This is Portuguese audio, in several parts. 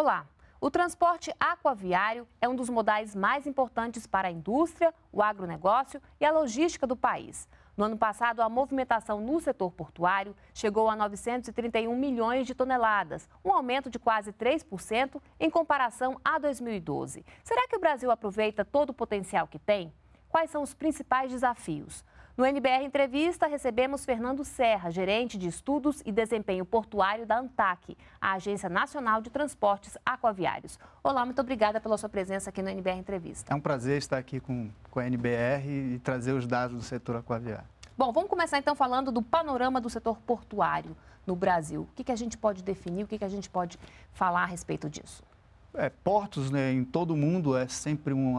Olá! O transporte aquaviário é um dos modais mais importantes para a indústria, o agronegócio e a logística do país. No ano passado, a movimentação no setor portuário chegou a 931 milhões de toneladas, um aumento de quase 3% em comparação a 2012. Será que o Brasil aproveita todo o potencial que tem? Quais são os principais desafios? No NBR Entrevista, recebemos Fernando Serra, gerente de Estudos e Desempenho Portuário da ANTAC, a Agência Nacional de Transportes Aquaviários. Olá, muito obrigada pela sua presença aqui no NBR Entrevista. É um prazer estar aqui com, com a NBR e trazer os dados do setor aquaviário. Bom, vamos começar então falando do panorama do setor portuário no Brasil. O que, que a gente pode definir, o que, que a gente pode falar a respeito disso? é, portos né, em todo o mundo é sempre um,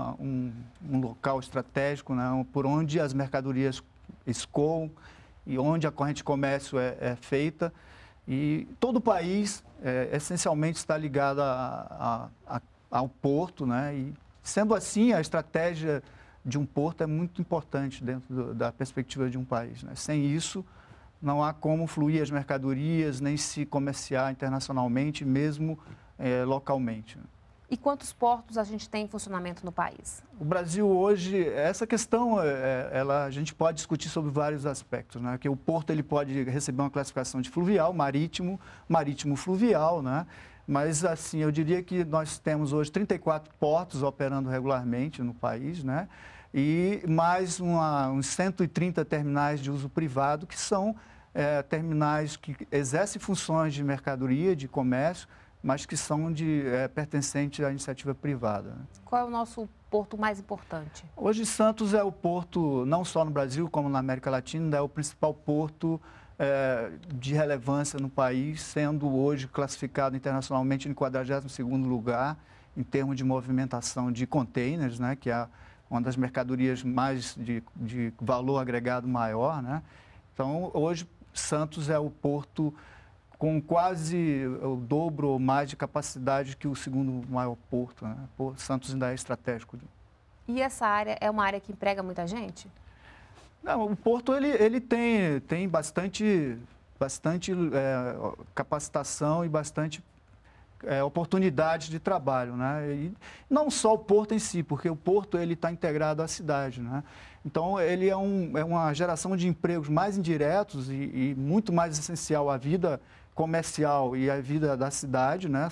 um, local estratégico né, por onde as mercadorias escoam e onde a corrente de comércio é, é feita. E todo o país é, essencialmente está ligado a, a, a, ao porto, né? e sendo assim, a estratégia de um porto é muito importante dentro do, da perspectiva de um país. Né? Sem isso, não há como fluir as mercadorias, nem se comerciar internacionalmente, mesmo é, localmente. E quantos portos a gente tem em funcionamento no país? O Brasil hoje, essa questão, eh, eh, ela, a gente pode discutir sobre vários aspectos, né? Que o porto ele pode receber uma classificação de fluvial, marítimo, marítimo fluvial, né? Mas assim, eu diria que nós temos hoje 34 portos operando regularmente no país, né? E mais uma, uns 130 terminais de uso privado que são é, terminais que exercem funções de mercadoria, de comércio, mas que são de é, eh, pertencentes à iniciativa privada. Né? Qual é o nosso porto mais importante? Hoje Santos é o porto, não só no Brasil, como na América Latina, é o principal porto é, de relevância no país, sendo hoje classificado internacionalmente em 42 segundo lugar em termos de movimentação de containers, né, que é uma das mercadorias mais de, de valor agregado maior. Né? Então, hoje Santos é o porto com quase o dobro ou mais de capacidade que o segundo maior porto. Né? Porto Santos ainda é estratégico. E essa área é uma área que emprega muita gente? Não, o porto ele, ele tem, tem bastante, bastante é, capacitação e bastante é, oportunidades de trabalho, né? E não só o porto em si, porque o porto ele está integrado à cidade, né? Então ele é, um, é uma geração de empregos mais indiretos e, e muito mais essencial à vida comercial e a vida da cidade, né?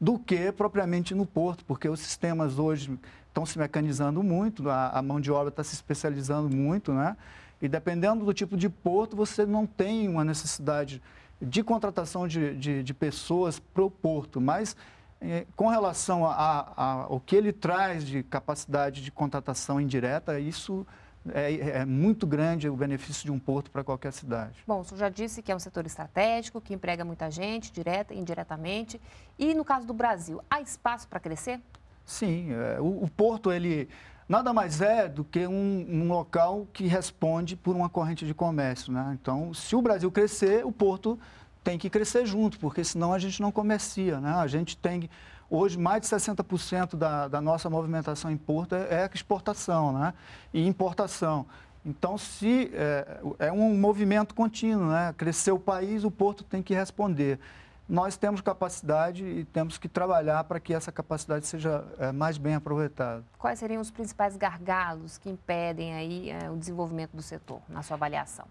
do que propriamente no porto, porque os sistemas hoje estão se mecanizando muito, a, a mão de obra está se especializando muito, né? E dependendo do tipo de porto, você não tem uma necessidade de contratação de, de, de pessoas para o porto, mas eh, com relação ao que ele traz de capacidade de contratação indireta, isso é, é, é, muito grande o benefício de um porto para qualquer cidade. Bom, o senhor já disse que é um setor estratégico, que emprega muita gente, direta e indiretamente. E no caso do Brasil, há espaço para crescer? Sim, é, o, o, porto ele nada mais é do que um, um, local que responde por uma corrente de comércio. Né? Então, se o Brasil crescer, o porto tem que crescer junto, porque senão a gente não comercia. Né? A gente tem Hoje, mais de 60% da, da nossa movimentação em porto é, é exportação né? e importação. Então, se é, é, um movimento contínuo, né? crescer o país, o porto tem que responder. Nós temos capacidade e temos que trabalhar para que essa capacidade seja é, mais bem aproveitada. Quais seriam os principais gargalos que impedem aí é, o desenvolvimento do setor, na sua avaliação?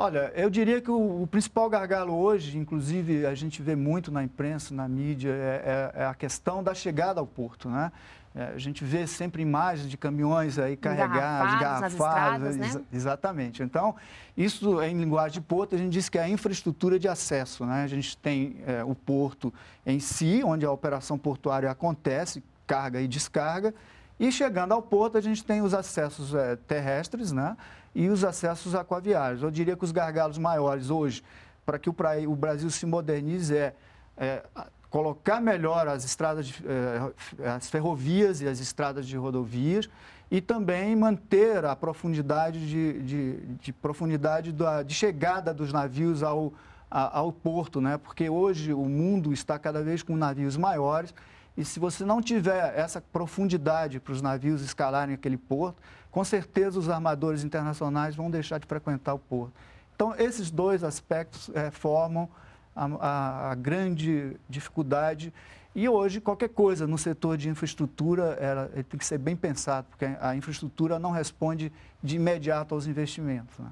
Olha, eu diria que o, o, principal gargalo hoje, inclusive a gente vê muito na imprensa, na mídia, é, é, é a questão da chegada ao porto, né? É, a gente vê sempre imagens de caminhões aí carregados, garrafados, né? exatamente. Então, isso em linguagem de porto, a gente diz que é a infraestrutura de acesso, né? A gente tem é, o porto em si, onde a operação portuária acontece, carga e descarga, e chegando ao porto, a gente tem os acessos é, terrestres né, e os acessos aquaviários. Eu diria que os gargalos maiores hoje, para que o, o, Brasil se modernize, é, é colocar melhor as estradas, eh, as ferrovias e as estradas de rodovias e também manter a profundidade de, de, de profundidade da, de chegada dos navios ao, ao porto, né? Porque hoje o mundo está cada vez com navios maiores e se você não tiver essa profundidade para os navios escalarem aquele porto, com certeza os armadores internacionais vão deixar de frequentar o porto. Então, esses dois aspectos é, formam a, a, a, grande dificuldade. E hoje, qualquer coisa no setor de infraestrutura ela, tem que ser bem pensado, porque a infraestrutura não responde de imediato aos investimentos. Né?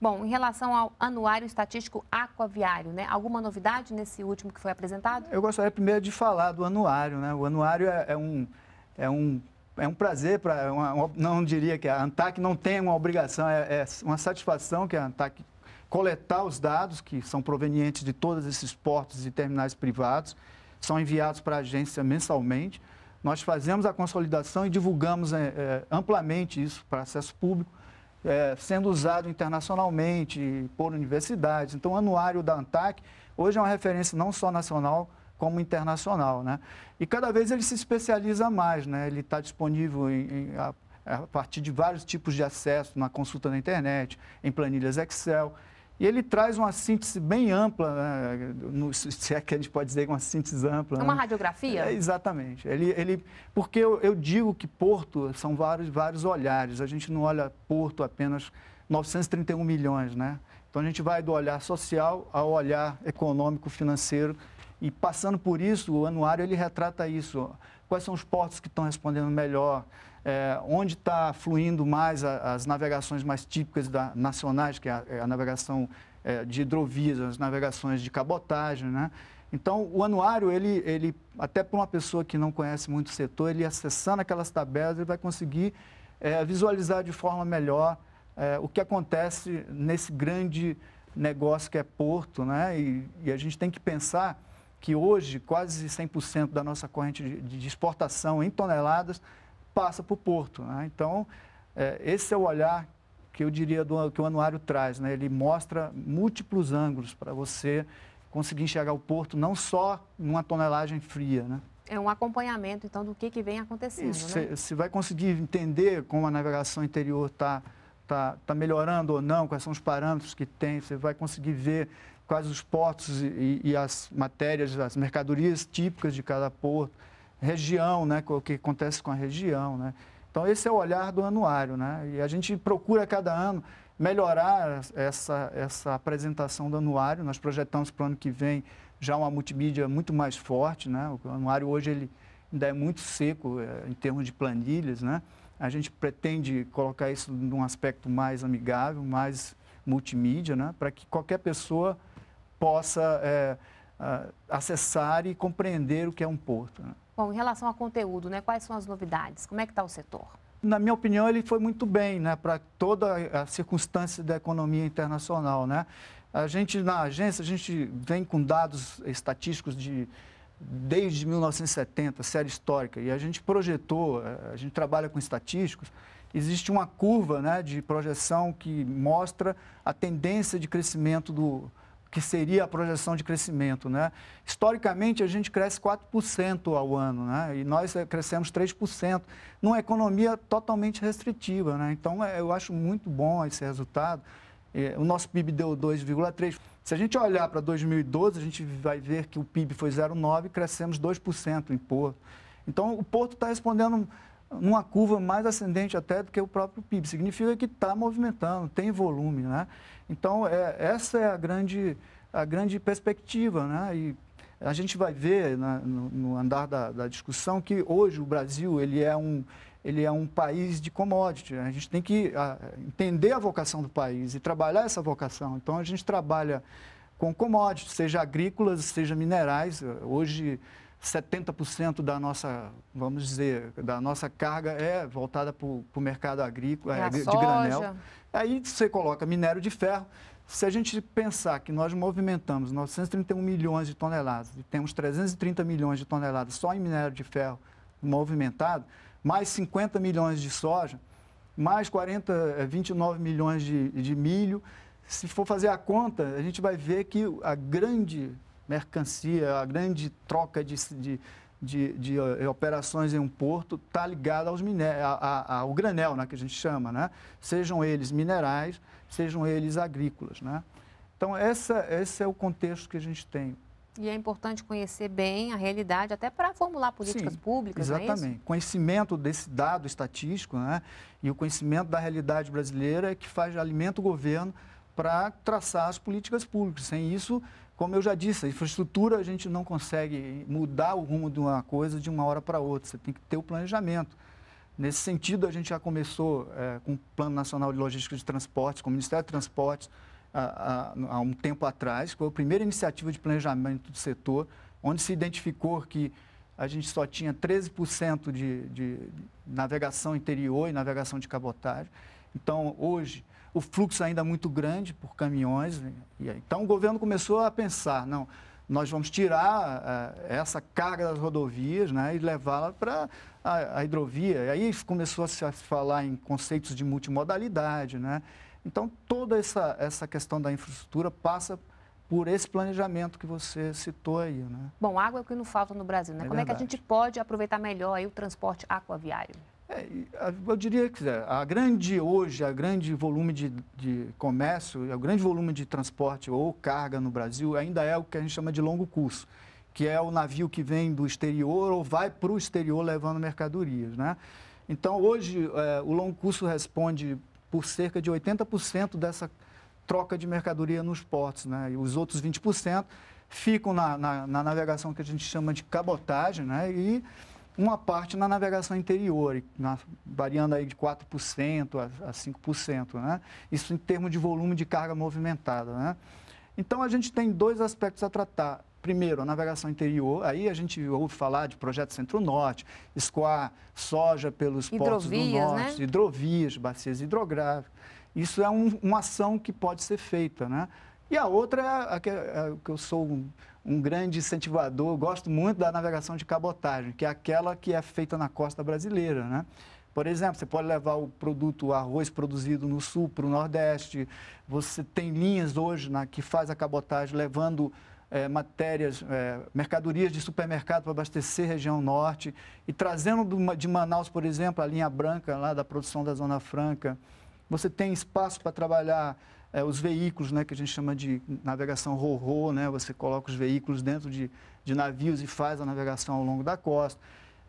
Bom, em relação ao anuário estatístico aquaviário, né? Alguma novidade nesse último que foi apresentado? Eu gostaria primeiro de falar do anuário, né? O anuário é, é um, é, um, é um prazer para. É não diria que a ANTAC não tem uma obrigação, é, é uma satisfação que a ANTAC coletar os dados que são provenientes de todos esses portos e terminais privados, são enviados para a agência mensalmente. Nós fazemos a consolidação e divulgamos é, é amplamente isso para acesso público é, sendo usado internacionalmente por universidades. Então, o anuário da ANTAC hoje é uma referência não só nacional, como internacional. Né? E cada vez ele se especializa mais, né? ele está disponível em, em, a, a partir de vários tipos de acesso, na consulta na internet, em planilhas Excel. E ele traz uma síntese bem ampla, né? no, se é que a gente pode dizer é uma síntese ampla. Uma né? radiografia? É, exatamente. Ele, ele, porque eu, eu digo que Porto são vários, vários olhares. A gente não olha Porto apenas 931 milhões, né? Então a gente vai do olhar social ao olhar econômico, financeiro. E passando por isso, o anuário ele retrata isso. Quais são os portos que estão respondendo melhor? é, onde está fluindo mais a, as navegações mais típicas da, nacionais, que é a, é a navegação é, de hidrovias, as navegações de cabotagem, né? Então, o anuário, ele, ele até para uma pessoa que não conhece muito o setor, ele acessando aquelas tabelas, ele vai conseguir é, visualizar de forma melhor é, o que acontece nesse grande negócio que é porto, né? E, e a gente tem que pensar que hoje quase 100% da nossa corrente de, de exportação em toneladas passa para o porto. Né? Então, é, esse é o olhar que eu diria do, que o anuário traz. Né? Ele mostra múltiplos ângulos para você conseguir enxergar o porto, não só numa tonelagem fria. Né? É um acompanhamento, então, do que, que vem acontecendo. Você né? vai conseguir entender como a navegação interior está tá, tá melhorando ou não, quais são os parâmetros que tem, você vai conseguir ver quais os portos e, e as matérias, as mercadorias típicas de cada porto região, né, o que acontece com a região. Né? Então, esse é o olhar do anuário. Né? E a gente procura, cada ano, melhorar essa, essa apresentação do anuário. Nós projetamos para o ano que vem já uma multimídia muito mais forte. Né? O anuário hoje ele ainda é muito seco é, em termos de planilhas. Né? A gente pretende colocar isso num aspecto mais amigável, mais multimídia, né? para que qualquer pessoa possa é, acessar e compreender o que é um porto. Né? com relação a conteúdo, né? Quais são as novidades? Como é que está o setor? Na minha opinião, ele foi muito bem, né? Para toda a circunstância da economia internacional, né? A gente, na agência, a gente vem com dados estatísticos de desde 1970, série histórica, e a gente projetou, eh, a gente trabalha com estatísticos, existe uma curva né, de projeção que mostra a tendência de crescimento do, que seria a projeção de crescimento. Né? Historicamente, a gente cresce 4% ao ano né? e nós eh, crescemos 3%, numa economia totalmente restritiva. Né? Então, é, eu acho muito bom esse resultado. É, o nosso PIB deu 2,3%. Se a gente olhar para 2012, a gente vai ver que o PIB foi 0,9% e crescemos 2% em Porto. Então, o Porto está respondendo numa curva mais ascendente até do que o próprio PIB. Significa que está movimentando, tem volume. Né? Então, é, essa é a grande, a grande perspectiva. Né? E a gente vai ver né, no, no, andar da, da, discussão que hoje o Brasil ele é, um, ele é um país de commodity. A gente tem que a, entender a vocação do país e trabalhar essa vocação. Então, a gente trabalha com commodities, seja agrícolas, seja minerais. Hoje 70% da nossa, vamos dizer, da nossa carga é voltada para o mercado agrícola, é, de soja. granel. Aí você coloca minério de ferro. Se a gente pensar que nós movimentamos 931 milhões de toneladas e temos 330 milhões de toneladas só em minério de ferro movimentado, mais 50 milhões de soja, mais 40, 29 eh, milhões de, de milho, se for fazer a conta, a gente vai ver que a grande mercancia, a grande troca de, de, de, de eh, operações em um porto está ligada aos a ao granel, né, que a gente chama, né? sejam eles minerais, sejam eles agrícolas. Né? Então, essa, esse é o contexto que a gente tem. E é importante conhecer bem a realidade, até para formular políticas Sim, públicas, é exatamente. É conhecimento desse dado estatístico né? e o conhecimento da realidade brasileira é que faz alimenta o governo para traçar as políticas públicas. Sem isso, como eu já disse, a infraestrutura a gente não consegue mudar o rumo de uma coisa de uma hora para outra, você tem que ter o planejamento. Nesse sentido, a gente já começou é, com o Plano Nacional de Logística de Transportes, com o Ministério de Transportes, há, um tempo atrás, foi a primeira iniciativa de planejamento do setor, onde se identificou que a gente só tinha 13% de, de navegação interior e navegação de cabotagem. Então, hoje, o fluxo ainda é muito grande por caminhões. Né? Então o governo começou a pensar, não, nós vamos tirar uh, essa carga das rodovias né, e levá-la para a, a, hidrovia. E aí começou a se falar em conceitos de multimodalidade. Né? Então, toda essa, essa questão da infraestrutura passa por esse planejamento que você citou aí. Né? Bom, água é o que não falta no Brasil. Né? É Como verdade. é que a gente pode aproveitar melhor aí o transporte aquaviário? É, eu diria que a grande hoje, a grande volume de, de comércio, o grande volume de transporte ou carga no Brasil ainda é o que a gente chama de longo curso, que é o navio que vem do exterior ou vai para o exterior levando mercadorias, né? Então hoje é, o longo curso responde por cerca de 80% dessa troca de mercadoria nos portos, né? E os outros 20% ficam na, na, na navegação que a gente chama de cabotagem, né? E uma parte na navegação interior, na, variando aí de 4% a, a 5%, né? isso em termos de volume de carga movimentada. Né? Então, a gente tem dois aspectos a tratar. Primeiro, a navegação interior, aí a gente ouve falar de projeto Centro-Norte, escoar soja pelos hidrovias, portos do né? Norte, né? hidrovias, bacias hidrográficas. Isso é um, uma ação que pode ser feita, né? E a outra é a que, a é, é que eu sou um, um, grande incentivador, gosto muito da navegação de cabotagem, que é aquela que é feita na costa brasileira, né? Por exemplo, você pode levar o produto o arroz produzido no sul para o nordeste. Você tem linhas hoje na, que faz a cabotagem levando é, matérias, é, mercadorias de supermercado para abastecer região norte e trazendo de Manaus, por exemplo, a linha branca lá da produção da Zona Franca. Você tem espaço para trabalhar é, os veículos, né, que a gente chama de navegação ro-ro, né, você coloca os veículos dentro de, de navios e faz a navegação ao longo da costa.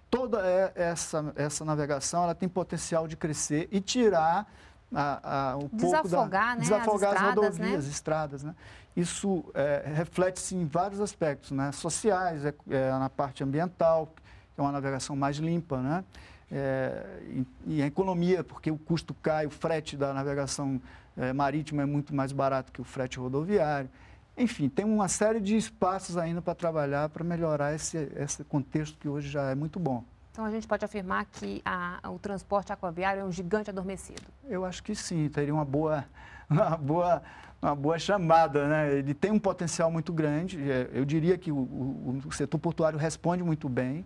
Toda é, essa, essa navegação ela tem potencial de crescer e tirar a, a, o desafogar, da, né? desafogar as, as estradas, rodovias, né? estradas. Né? Isso é, reflete-se em vários aspectos, né? sociais, é, é, na parte ambiental, é uma navegação mais limpa, né? É, e, a economia, porque o custo cai, o frete da navegação é, marítima é muito mais barato que o frete rodoviário. Enfim, tem uma série de espaços ainda para trabalhar para melhorar esse, esse contexto que hoje já é muito bom. Então a gente pode afirmar que a, o transporte aquaviário é um gigante adormecido? Eu acho que sim, teria uma boa, uma boa, uma boa chamada. Né? Ele tem um potencial muito grande. É, eu diria que o, o, o setor portuário responde muito bem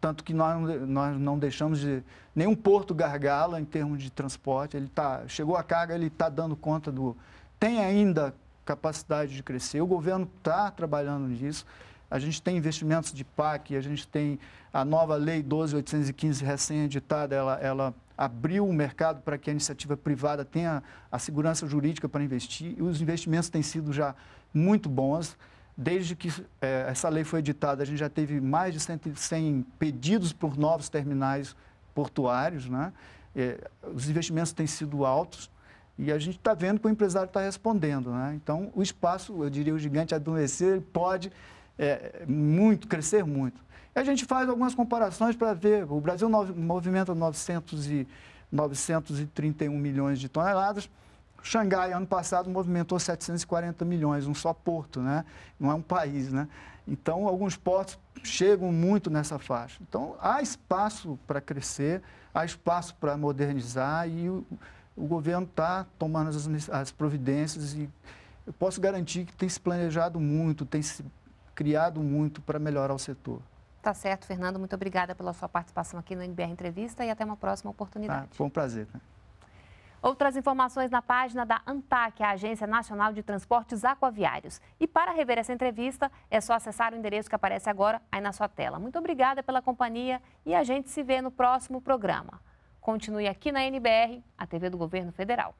tanto que nós, nós não deixamos de nenhum porto gargala em termos de transporte. Ele tá, chegou a carga, ele está dando conta do. Tem ainda capacidade de crescer. O governo está trabalhando nisso. A gente tem investimentos de PAC, a gente tem a nova Lei 12.815 recém-editada, ela, ela abriu o mercado para que a iniciativa privada tenha a segurança jurídica para investir e os investimentos têm sido já muito bons. Desde que é, essa lei foi editada, a gente já teve mais de 100 pedidos por novos terminais portuários, né? É, os investimentos têm sido altos e a gente está vendo que o empresário está respondendo. Né? Então, o espaço, eu diria, o gigante adoecer, pode é, muito, crescer muito. E a gente faz algumas comparações para ver, o Brasil movimenta 900 e, 931 milhões de toneladas, Xangai, ano passado, movimentou 740 milhões, um só porto, né? Não é um país, né? Então, alguns portos chegam muito nessa faixa. Então, há espaço para crescer, há espaço para modernizar e o, o governo está tomando as, as providências e eu posso garantir que tem se planejado muito, tem se criado muito para melhorar o setor. Tá certo, Fernando. Muito obrigada pela sua participação aqui no NBR Entrevista e até uma próxima oportunidade. Ah, foi um prazer. Né? Outras informações na página da ANTAC, a Agência Nacional de Transportes Aquaviários. E para rever essa entrevista, é só acessar o endereço que aparece agora aí na sua tela. Muito obrigada pela companhia e a gente se vê no próximo programa. Continue aqui na NBR, a TV do Governo Federal.